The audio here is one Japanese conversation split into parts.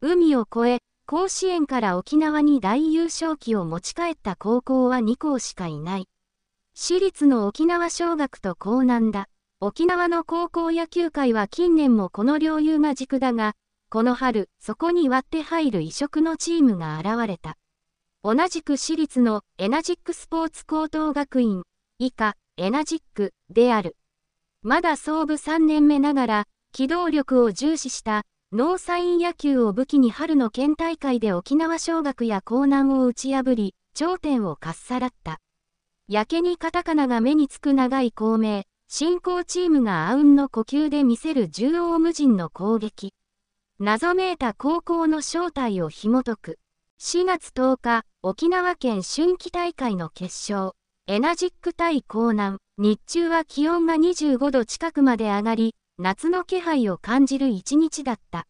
海を越え、甲子園から沖縄に大優勝旗を持ち帰った高校は2校しかいない。私立の沖縄小学と高南だ。沖縄の高校野球界は近年もこの領有が軸だが、この春、そこに割って入る異色のチームが現れた。同じく私立のエナジックスポーツ高等学院、以下、エナジックである。まだ創部3年目ながら、機動力を重視したノーサイン野球を武器に春の県大会で沖縄尚学や江南を打ち破り、頂点をかっさらった。やけにカタカナが目につく長い公明、進行チームがあうんの呼吸で見せる縦横無尽の攻撃。謎めいた高校の正体を紐解く。4月10日、沖縄県春季大会の決勝、エナジック対江南、日中は気温が25度近くまで上がり、夏の気配を感じる一日だった。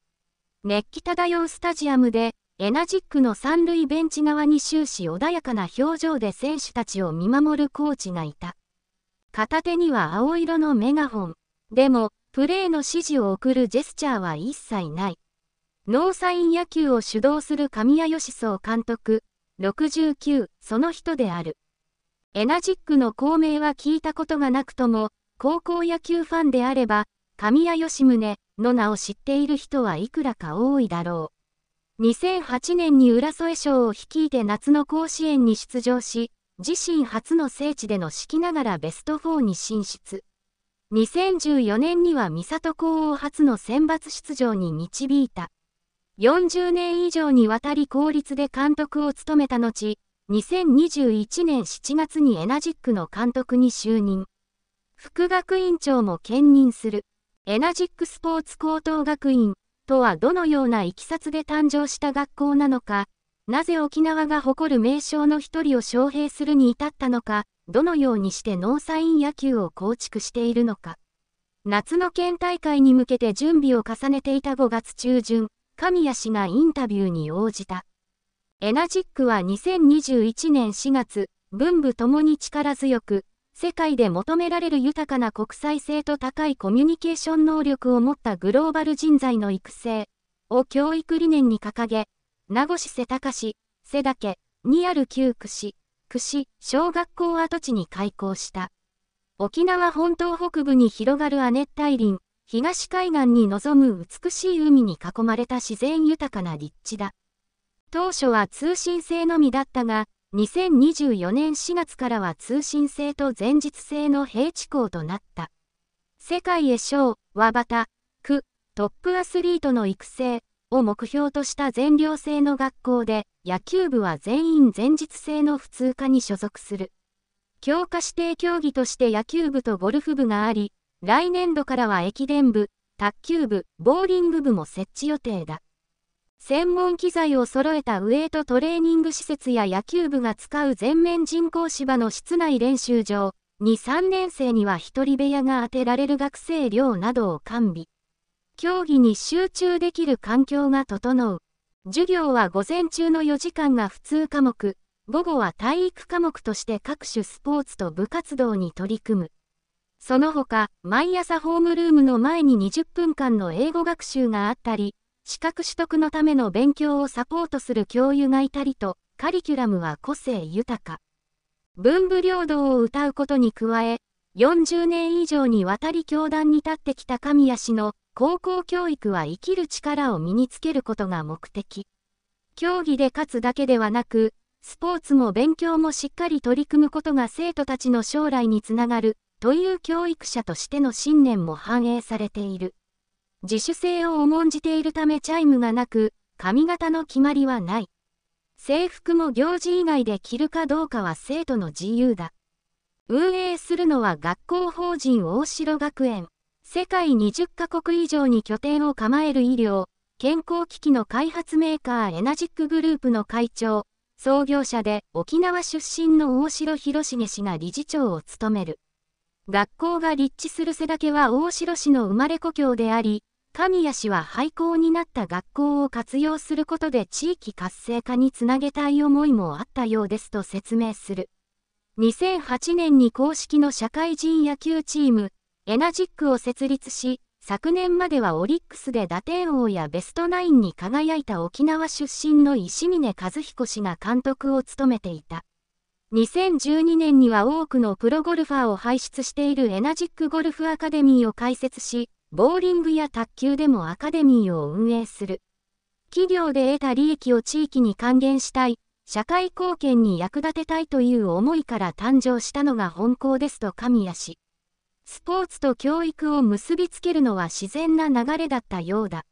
熱気漂うスタジアムで、エナジックの三塁ベンチ側に終始穏やかな表情で選手たちを見守るコーチがいた。片手には青色のメガホン。でも、プレーの指示を送るジェスチャーは一切ない。ノーサイン野球を主導する神谷義総監督、69、その人である。エナジックの校名は聞いたことがなくとも、高校野球ファンであれば、神谷吉宗の名を知っている人はいくらか多いだろう。2008年に浦添省を率いて夏の甲子園に出場し、自身初の聖地での指揮ながらベスト4に進出。2014年には三郷高を初の選抜出場に導いた。40年以上にわたり公立で監督を務めた後、2021年7月にエナジックの監督に就任。副学院長も兼任する。エナジックスポーツ高等学院とはどのようないきさつで誕生した学校なのか、なぜ沖縄が誇る名称の一人を招聘するに至ったのか、どのようにしてノーサイン野球を構築しているのか。夏の県大会に向けて準備を重ねていた5月中旬、神谷氏がインタビューに応じた。エナジックは2021年4月、文武ともに力強く、世界で求められる豊かな国際性と高いコミュニケーション能力を持ったグローバル人材の育成を教育理念に掲げ、名護市瀬高市、瀬岳にある旧区市、区市小学校跡地に開校した。沖縄本島北部に広がる亜熱帯林、東海岸に臨む美しい海に囲まれた自然豊かな立地だ。当初は通信制のみだったが、2024年4月からは通信制と前日制の平地校となった。世界へ賞、和旗、区、トップアスリートの育成を目標とした全寮制の学校で、野球部は全員前日制の普通科に所属する。強化指定競技として野球部とゴルフ部があり、来年度からは駅伝部、卓球部、ボーリング部も設置予定だ。専門機材を揃えたウエイトトレーニング施設や野球部が使う全面人工芝の室内練習場に3年生には1人部屋が当てられる学生寮などを完備。競技に集中できる環境が整う。授業は午前中の4時間が普通科目、午後は体育科目として各種スポーツと部活動に取り組む。その他、毎朝ホームルームの前に20分間の英語学習があったり、資格取得のための勉強をサポートする教諭がいたりと、カリキュラムは個性豊か。文武両道を歌うことに加え、40年以上にわたり教団に立ってきた神谷氏の高校教育は生きる力を身につけることが目的。競技で勝つだけではなく、スポーツも勉強もしっかり取り組むことが生徒たちの将来につながる、という教育者としての信念も反映されている。自主性を重んじているためチャイムがなく、髪型の決まりはない。制服も行事以外で着るかどうかは生徒の自由だ。運営するのは学校法人大城学園。世界20カ国以上に拠点を構える医療、健康機器の開発メーカーエナジックグループの会長、創業者で沖縄出身の大城広重氏が理事長を務める。学校が立地する背丈は大城市の生まれ故郷であり、神谷氏は廃校になった学校を活用することで地域活性化につなげたい思いもあったようですと説明する。2008年に公式の社会人野球チーム、エナジックを設立し、昨年まではオリックスで打点王やベストナインに輝いた沖縄出身の石峰和彦氏が監督を務めていた。2012年には多くのプロゴルファーを輩出しているエナジックゴルフアカデミーを開設し、ボーリングや卓球でもアカデミーを運営する。企業で得た利益を地域に還元したい、社会貢献に役立てたいという思いから誕生したのが本校ですと神谷氏。スポーツと教育を結びつけるのは自然な流れだったようだ。